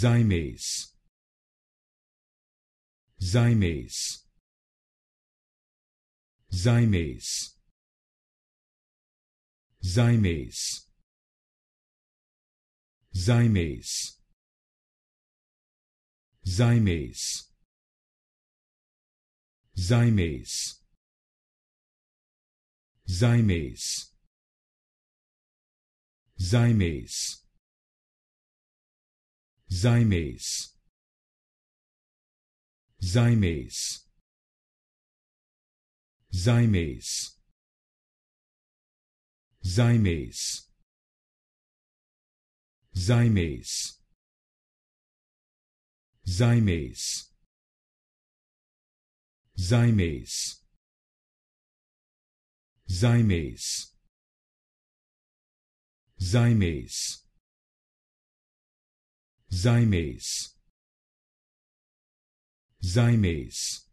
Zymase Zymase Zymase Zymase Zymase Zymase Zymase Zymase Zymase Zymase. Zymase. Zymase. Zymase. Zymase. Zymase. Zymase. Zymase. Zymase. Zymase. Zymase.